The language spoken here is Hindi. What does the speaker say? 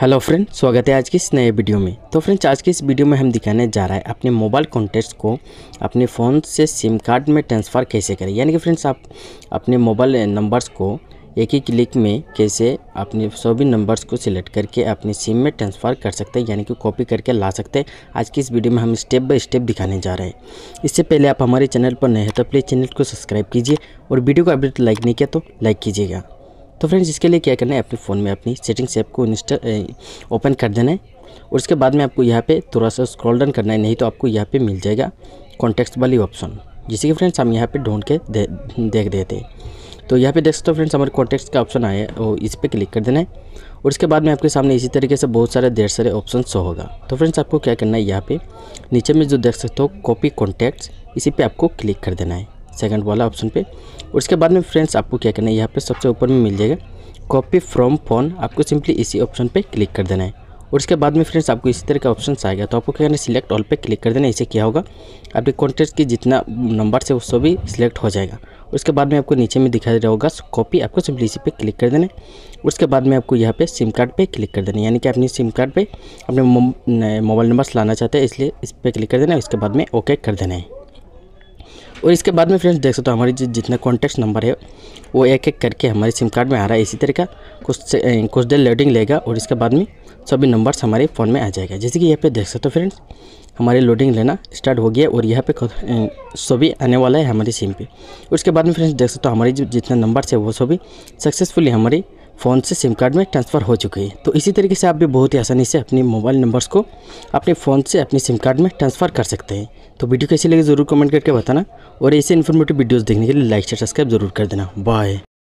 हेलो फ्रेंड स्वागत है आज की इस नए वीडियो में तो फ्रेंड्स आज की इस वीडियो में हम दिखाने जा रहा है अपने मोबाइल कॉन्टैक्ट्स को अपने फ़ोन से सिम कार्ड में ट्रांसफ़र कैसे करें यानी कि फ्रेंड्स आप अपने मोबाइल नंबर्स को एक ही क्लिक में कैसे अपने सभी नंबर्स को सिलेक्ट करके अपने सिम में ट्रांसफ़र कर सकते हैं यानी कि कॉपी करके ला सकते हैं आज की इस वीडियो में हम स्टेप बाय स्टेप दिखाने जा रहे हैं इससे पहले आप हमारे चैनल पर नए हैं तो प्लीज़ चैनल को सब्सक्राइब कीजिए और वीडियो को अभी लाइक नहीं किया तो लाइक कीजिएगा तो फ्रेंड्स इसके लिए क्या करना है अपने फ़ोन में अपनी सेटिंग्स ऐप को इंस्टॉल ओपन कर देना है और उसके बाद में आपको यहाँ पे थोड़ा सा स्क्रॉल डाउन करना है नहीं तो आपको यहाँ पे मिल जाएगा कॉन्टेक्ट वाली ऑप्शन जिसे कि फ्रेंड्स हम यहाँ पे ढूंढ के दे, देख देते हैं तो यहाँ पे देख सकते हो फ्रेंड्स हमारे कॉन्टेक्ट का ऑप्शन आया है और इस पर क्लिक कर देना है और उसके बाद में आपके सामने इसी तरीके से बहुत सारे ढेर सारे ऑप्शन शो होगा तो फ्रेंड्स आपको क्या करना है यहाँ पर नीचे में जो देख सकते हो कॉपी कॉन्टैक्ट्स इसी पर आपको क्लिक कर देना है सेकंड वाला ऑप्शन पे और इसके बाद में फ्रेंड्स आपको क्या करना है यहाँ पे सबसे ऊपर में मिल जाएगा कॉपी फ्रॉम फ़ोन आपको सिंपली इसी ऑप्शन पे क्लिक कर देना है और इसके बाद में फ्रेंड्स आपको इसी तरह का ऑप्शन आएगा तो आपको क्या करना है सिलेक्ट ऑल पे क्लिक कर देना इसे क्या होगा आपके कॉन्टेक्ट की जितना नंबर से उसको भी सिलेक्ट हो जाएगा उसके बाद में आपको नीचे में दिखाई रहा होगा कॉपी आपको सिंपली इसी पे क्लिक कर देना है उसके बाद में आपको यहाँ पे सिम कार्ड पे क्लिक कर देना है यानी कि अपनी सिम कार्ड पे अपने मोबाइल नंबर लाना चाहते हैं इसलिए इस पर क्लिक कर देना है उसके बाद में ओके कर देना है और इसके बाद में फ्रेंड्स देख सकते हो हमारी जितना कॉन्टैक्ट नंबर है वो एक एक करके हमारे सिम कार्ड में आ रहा है इसी तरह का कुछ कुछ देर लोडिंग लेगा और इसके बाद में सभी नंबर्स हमारे फ़ोन में आ जाएगा जैसे कि यहाँ पे देख सकते हो फ्रेंड्स हमारे लोडिंग लेना स्टार्ट हो गया और यहाँ पे सभी आने वाला है हमारी सिम पे उसके बाद में फ्रेंड्स देख सकते हो हमारी जो जितना नंबर्स है वो सभी सक्सेसफुली हमारी फ़ोन से सिम कार्ड में ट्रांसफ़र हो चुकी है तो इसी तरीके से आप भी बहुत ही आसानी से अपने मोबाइल नंबर्स को अपने फ़ोन से अपने सिम कार्ड में ट्रांसफ़र कर सकते हैं तो वीडियो कैसी लगी ज़रूर कमेंट करके बताना और ऐसे इन्फॉर्मेटिव वीडियोज़ देखने के लिए लाइक से सब्सक्राइब जरूर कर देना बाय